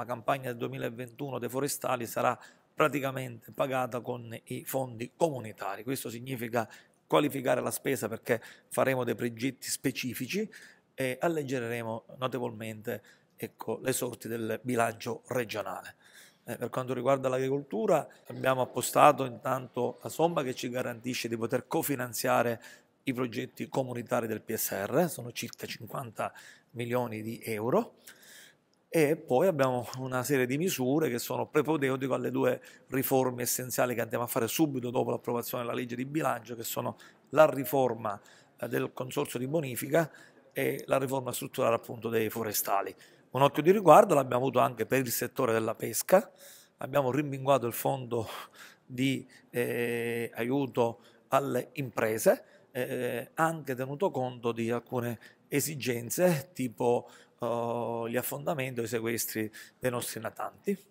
la campagna del 2021 dei forestali sarà praticamente pagata con i fondi comunitari. Questo significa qualificare la spesa perché faremo dei progetti specifici e alleggeriremo notevolmente ecco, le sorti del bilancio regionale. Eh, per quanto riguarda l'agricoltura abbiamo appostato intanto la somma che ci garantisce di poter cofinanziare i progetti comunitari del PSR, sono circa 50 milioni di euro e poi abbiamo una serie di misure che sono preprodeutiche alle due riforme essenziali che andiamo a fare subito dopo l'approvazione della legge di bilancio, che sono la riforma eh, del consorzio di bonifica e la riforma strutturale appunto dei forestali. Un occhio di riguardo l'abbiamo avuto anche per il settore della pesca, abbiamo rimbinguato il fondo di eh, aiuto alle imprese, eh, eh, anche tenuto conto di alcune esigenze tipo eh, gli affondamenti o i sequestri dei nostri natanti.